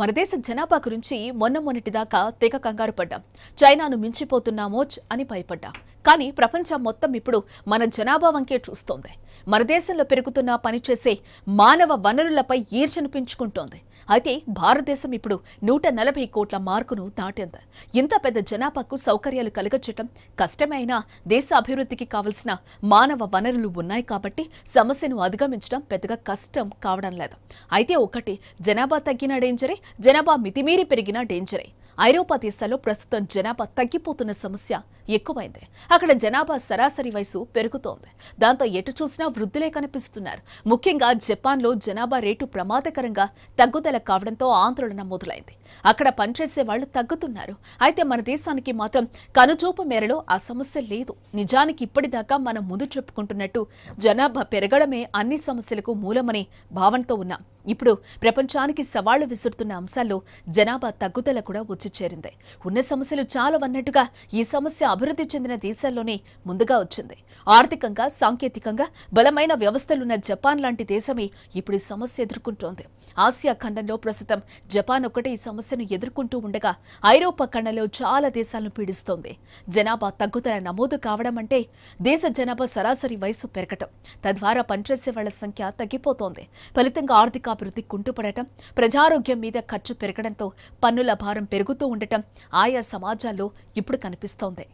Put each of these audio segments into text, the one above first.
మన దేశ జనాభా గురించి మొన్న మొన్నటిదాకా తెగ కంగారు పడ్డాం చైనాను మించిపోతున్నామోచ్ అని భయపడ్డాం కానీ ప్రపంచం మొత్తం ఇప్పుడు మన జనాభా వంకే చూస్తోంది మన దేశంలో పెరుగుతున్న పనిచేసే మానవ వనరులపై ఈర్చను పెంచుకుంటోంది అయితే భారతదేశం ఇప్పుడు నూట నలభై కోట్ల మార్కును దాటింది ఇంత పెద్ద జనాభాకు సౌకర్యాలు కలగచ్చటం కష్టమైనా దేశ అభివృద్ధికి కావలసిన మానవ వనరులు ఉన్నాయి కాబట్టి సమస్యను అధిగమించడం పెద్దగా కష్టం కావడం లేదు అయితే ఒకటి జనాభా తగ్గినా డేంజరే జనాభా మితిమీరి పెరిగినా డేంజరే ఐరోపా దేశాల్లో ప్రస్తుతం జనాభా తగ్గిపోతున్న సమస్య ఎక్కువైంది అక్కడ జనాభా సరాసరి వయసు పెరుగుతోంది దాంతో ఎటు చూసినా వృద్ధులే కనిపిస్తున్నారు ముఖ్యంగా జపాన్లో జనాభా రేటు ప్రమాదకరంగా తగ్గుదల కావడంతో ఆందోళన మొదలైంది అక్కడ పనిచేసే వాళ్ళు తగ్గుతున్నారు అయితే మన దేశానికి మాత్రం కనుచూపు మేరలో ఆ సమస్య లేదు నిజానికి ఇప్పటిదాకా మనం ముందు చెప్పుకుంటున్నట్టు జనాభా పెరగడమే అన్ని సమస్యలకు మూలమనే భావనతో ఉన్నాం ఇప్పుడు ప్రపంచానికి సవాళ్లు విసురుతున్న అంశాల్లో జనాభా తగ్గుదల కూడా వచ్చి చేరింది ఉన్న సమస్యలు చాలా అన్నట్టుగా ఈ సమస్య అభివృద్ధి చెందిన దేశాల్లోనే ముందుగా వచ్చింది ఆర్థికంగా సాంకేతికంగా బలమైన వ్యవస్థలున్న జపాన్ లాంటి దేశమే ఇప్పుడు ఈ సమస్య ఎదుర్కొంటోంది ఆసియా ఖండంలో ప్రస్తుతం జపాన్ ఒక్కటే ఈ సమస్యను ఎదుర్కొంటూ ఉండగా ఐరోపా ఖండంలో చాలా దేశాలను పీడిస్తోంది జనాభా తగ్గుదల నమోదు కావడం అంటే దేశ జనాభా సరాసరి వయసు పెరగటం తద్వారా పనిచేసే వాళ్ల సంఖ్య తగ్గిపోతోంది ఫలితంగా ఆర్థిక ఆర్థికాభివృద్ధి కుంటుపడటం ప్రజారోగ్యం మీద ఖర్చు పెరగడంతో పన్నుల భారం పెరుగుతూ ఉండటం ఆయా సమాజాల్లో ఇప్పుడు కనిపిస్తోంది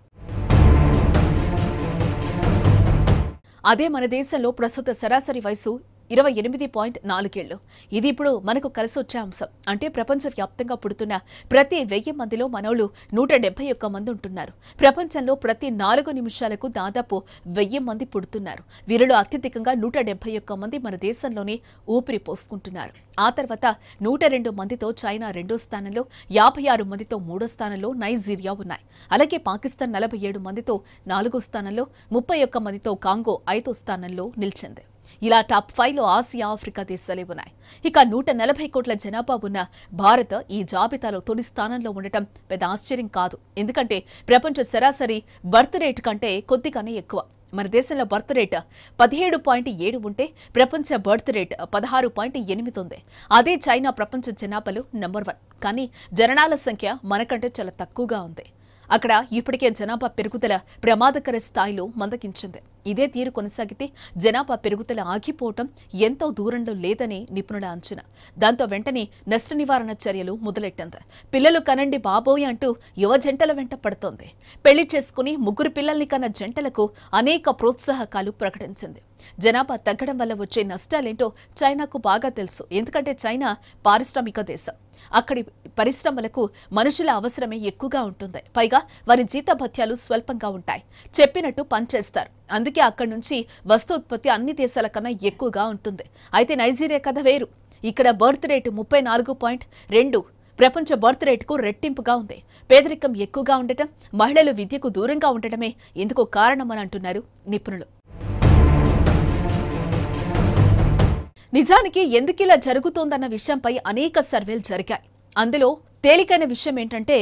అదే మన దేశంలో ప్రస్తుత సరాసరి వయసు ఇరవై ఎనిమిది పాయింట్ నాలుగేళ్లు ఇది ఇప్పుడు మనకు కలిసి వచ్చే అంశం అంటే ప్రపంచవ్యాప్తంగా పుడుతున్న ప్రతి వెయ్యి మందిలో మనవులు నూట డెబ్బై ఒక్క మంది ఉంటున్నారు ప్రపంచంలో ప్రతి నాలుగు నిమిషాలకు దాదాపు వెయ్యి మంది పుడుతున్నారు వీరిలో అత్యధికంగా నూట ఒక్క మంది మన దేశంలోనే ఊపిరి పోసుకుంటున్నారు ఆ తర్వాత నూట రెండు మందితో చైనా రెండో స్థానంలో యాభై ఆరు మందితో మూడో స్థానంలో నైజీరియా ఉన్నాయి అలాగే పాకిస్తాన్ నలభై ఏడు మందితో నాలుగో స్థానంలో ముప్పై ఒక్క మందితో కాంగో ఐదో స్థానంలో నిలిచింది ఇలా టాప్ లో ఆసియా ఆఫ్రికా దేశాలే ఉన్నాయి ఇక నూట నలభై కోట్ల జనాభా ఉన్న భారత్ ఈ జాబితాలో తొలి స్థానంలో ఉండటం పెద్ద ఆశ్చర్యం కాదు ఎందుకంటే ప్రపంచ సరాసరి బర్త్ రేట్ కంటే కొద్దిగానే ఎక్కువ మన దేశంలో బర్త్ రేట్ పదిహేడు పాయింట్ ఏడు ఉంటే ప్రపంచ బర్త్ రేట్ పదహారు పాయింట్ ఎనిమిది ఉంది అదే చైనా ప్రపంచ జనాభాలో నంబర్ వన్ కానీ జననాల సంఖ్య మనకంటే చాలా తక్కువగా ఉంది అక్కడ ఇప్పటికే జనాభా పెరుగుదల ప్రమాదకర స్థాయిలో మందకించింది ఇదే తీరు కొనసాగితే జనాభా పెరుగుదల ఆగిపోవటం ఎంతో దూరంలో లేదని నిపుణుల అంచనా దాంతో వెంటనే నష్ట నివారణ చర్యలు మొదలెట్టింది పిల్లలు కనండి బాబోయ్ అంటూ యువ జంటల వెంట పడుతోంది పెళ్లి చేసుకుని ముగ్గురు పిల్లల్ని కన్న జంటలకు అనేక ప్రోత్సాహకాలు ప్రకటించింది జనాభా తగ్గడం వల్ల వచ్చే నష్టాలేంటో చైనాకు బాగా తెలుసు ఎందుకంటే చైనా పారిశ్రామిక దేశం అక్కడి పరిశ్రమలకు మనుషుల అవసరమే ఎక్కువగా ఉంటుంది పైగా వారి జీతభత్యాలు స్వల్పంగా ఉంటాయి చెప్పినట్టు పనిచేస్తారు అందుకే అక్కడి నుంచి ఉత్పత్తి అన్ని దేశాల కన్నా ఎక్కువగా ఉంటుంది అయితే నైజీరియా కథ వేరు ఇక్కడ బర్త్ రేటు ముప్పై నాలుగు పాయింట్ రెండు ప్రపంచ బర్త్ రేటుకు రెట్టింపుగా ఉంది పేదరికం ఎక్కువగా ఉండటం మహిళలు విద్యకు దూరంగా ఉండటమే ఇందుకు కారణమని అంటున్నారు నిపుణులు నిజానికి ఎందుకిలా జరుగుతోందన్న విషయంపై అనేక సర్వేలు జరిగాయి అందులో తేలికైన విషయం ఏంటంటే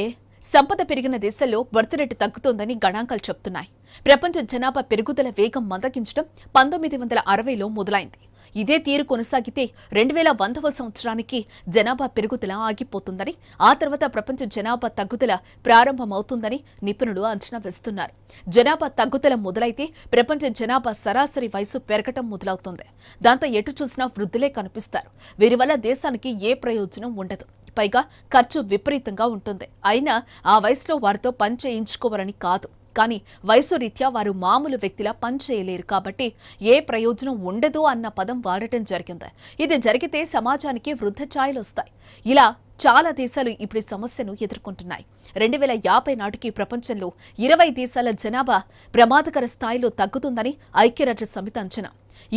సంపద పెరిగిన దేశాల్లో బర్త్ రేటు తగ్గుతోందని గణాంకాలు చెప్తున్నాయి ప్రపంచ జనాభా పెరుగుదల వేగం మందగించడం పంతొమ్మిది వందల అరవైలో మొదలైంది ఇదే తీరు కొనసాగితే రెండు వేల వందవ సంవత్సరానికి జనాభా పెరుగుదల ఆగిపోతుందని ఆ తర్వాత ప్రపంచ జనాభా తగ్గుదల ప్రారంభమవుతుందని నిపుణులు అంచనా వేస్తున్నారు జనాభా తగ్గుదల మొదలైతే ప్రపంచ జనాభా సరాసరి వయసు పెరగటం మొదలవుతుంది దాంతో ఎటు చూసినా వృద్ధులే కనిపిస్తారు వీరి వల్ల దేశానికి ఏ ప్రయోజనం ఉండదు పైగా ఖర్చు విపరీతంగా ఉంటుంది అయినా ఆ వయసులో వారితో పని చేయించుకోవాలని కాదు కానీ వయసు రీత్యా వారు మామూలు వ్యక్తిలా పనిచేయలేరు కాబట్టి ఏ ప్రయోజనం ఉండదు అన్న పదం వాడటం జరిగింది ఇది జరిగితే సమాజానికి వృద్ధ ఛాయలు వస్తాయి ఇలా చాలా దేశాలు ఇప్పుడు సమస్యను ఎదుర్కొంటున్నాయి రెండు వేల యాభై నాటికి ప్రపంచంలో ఇరవై దేశాల జనాభా ప్రమాదకర స్థాయిలో తగ్గుతుందని ఐక్యరాజ్య సమితి అంచనా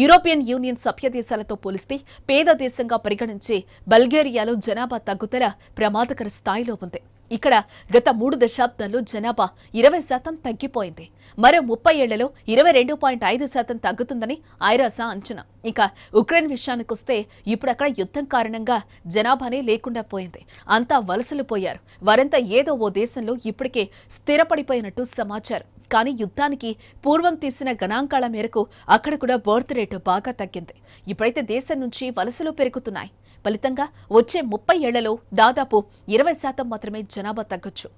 యూరోపియన్ యూనియన్ సభ్య దేశాలతో పోలిస్తే పేద దేశంగా పరిగణించే బల్గేరియాలో జనాభా తగ్గుదల ప్రమాదకర స్థాయిలో ఉంది ఇక్కడ గత మూడు దశాబ్దాల్లో జనాభా ఇరవై శాతం తగ్గిపోయింది మరో ముప్పై ఏళ్లలో ఇరవై రెండు పాయింట్ ఐదు శాతం తగ్గుతుందని ఐరాసా అంచనా ఇక ఉక్రెయిన్ విషయానికి వస్తే ఇప్పుడు అక్కడ యుద్ధం కారణంగా జనాభానే లేకుండా పోయింది అంతా వలసలు పోయారు వారంతా ఏదో ఓ దేశంలో ఇప్పటికే స్థిరపడిపోయినట్టు సమాచారం కానీ యుద్ధానికి పూర్వం తీసిన గణాంకాల మేరకు అక్కడ కూడా బర్త్ రేటు బాగా తగ్గింది ఇప్పుడైతే దేశం నుంచి వలసలు పెరుగుతున్నాయి ఫలితంగా వచ్చే ముప్పై ఏళ్లలో దాదాపు ఇరవై శాతం మాత్రమే జనాభా తగ్గొచ్చు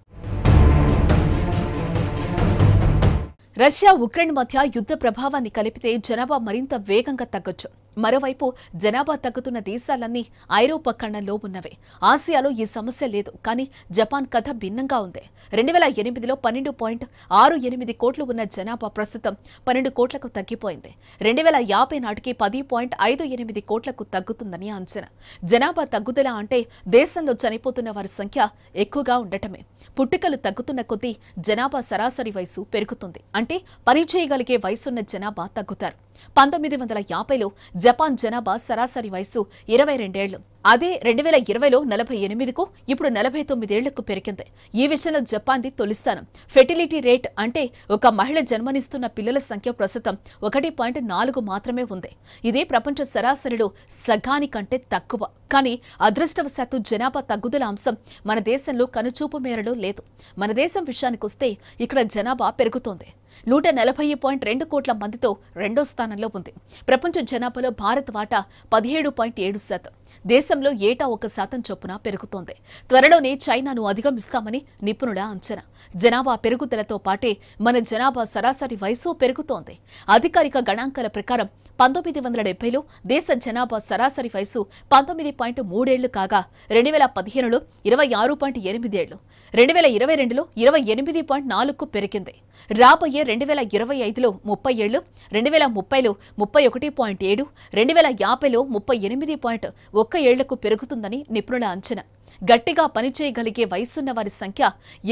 రష్యా ఉక్రెయిన్ మధ్య యుద్ధ ప్రభావాన్ని కలిపితే జనాభా మరింత వేగంగా తగ్గొచ్చు మరోవైపు జనాభా తగ్గుతున్న దేశాలన్నీ ఐరోపా ఖండంలో ఉన్నవే ఆసియాలో ఈ సమస్య లేదు కానీ జపాన్ కథ భిన్నంగా ఉంది రెండు వేల ఎనిమిదిలో పన్నెండు పాయింట్ ఆరు ఎనిమిది కోట్లు ఉన్న జనాభా ప్రస్తుతం పన్నెండు కోట్లకు తగ్గిపోయింది రెండు వేల యాభై నాటికి పది పాయింట్ ఐదు ఎనిమిది కోట్లకు తగ్గుతుందని అంచనా జనాభా తగ్గుదల అంటే దేశంలో చనిపోతున్న వారి సంఖ్య ఎక్కువగా ఉండటమే పుట్టుకలు తగ్గుతున్న కొద్దీ జనాభా సరాసరి వయసు పెరుగుతుంది అంటే పనిచేయగలిగే వయసున్న జనాభా తగ్గుతారు పంతొమ్మిది వందల యాభైలో జపాన్ జనాభా సరాసరి వయస్సు ఇరవై రెండేళ్లు అదే రెండు వేల ఇరవైలో నలభై ఎనిమిదికు ఇప్పుడు నలభై తొమ్మిదేళ్లకు పెరిగింది ఈ విషయంలో జపాన్ది తొలిస్థానం ఫెర్టిలిటీ రేట్ అంటే ఒక మహిళ జన్మనిస్తున్న పిల్లల సంఖ్య ప్రస్తుతం ఒకటి పాయింట్ నాలుగు మాత్రమే ఉంది ఇదే ప్రపంచ సరాసరిలో సగానికంటే తక్కువ కానీ అదృష్టవశాత్తు జనాభా తగ్గుదల అంశం మన దేశంలో కనుచూపు మేరలో లేదు మన దేశం విషయానికొస్తే ఇక్కడ జనాభా పెరుగుతోంది నూట నలభై పాయింట్ రెండు కోట్ల మందితో రెండో స్థానంలో ఉంది ప్రపంచ జనాభాలో భారత్ వాటా పదిహేడు పాయింట్ ఏడు శాతం దేశంలో ఏటా ఒక శాతం చొప్పున పెరుగుతోంది త్వరలోనే చైనాను అధిగమిస్తామని నిపుణుల అంచనా జనాభా పెరుగుదలతో పాటే మన జనాభా సరాసరి వయసు పెరుగుతోంది అధికారిక గణాంకాల ప్రకారం పంతొమ్మిది వందల డెబ్బైలో దేశ జనాభా సరాసరి వయసు పంతొమ్మిది పాయింట్ మూడేళ్లు కాగా రెండు వేల పదిహేనులో ఇరవై ఆరు పాయింట్ ఎనిమిది ఏళ్లు రెండు వేల ఇరవై రెండులో ఇరవై ఎనిమిది పాయింట్ నాలుగుకు పెరిగింది రాబోయే రెండు వేల ఇరవై ఐదులో ముప్పై ఏళ్లు రెండు వేల ముప్పైలో ముప్పై ఒకటి పాయింట్ ఏడు రెండు వేల యాభైలో ముప్పై ఎనిమిది పాయింట్ ఒక్క ఏళ్లకు పెరుగుతుందని నిపుణుల అంచనా గట్టిగా పనిచేయగలిగే వయసున్న వారి సంఖ్య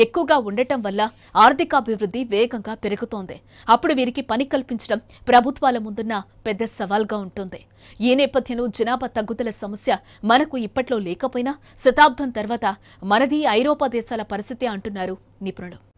ఎక్కువగా ఉండటం వల్ల ఆర్థికాభివృద్ధి వేగంగా పెరుగుతోంది అప్పుడు వీరికి పని కల్పించడం ప్రభుత్వాల ముందున్న పెద్ద సవాల్గా ఉంటుంది ఈ నేపథ్యంలో జనాభా తగ్గుదల సమస్య మనకు ఇప్పట్లో లేకపోయినా శతాబ్దం తర్వాత మనది ఐరోపా దేశాల పరిస్థితి అంటున్నారు నిపుణులు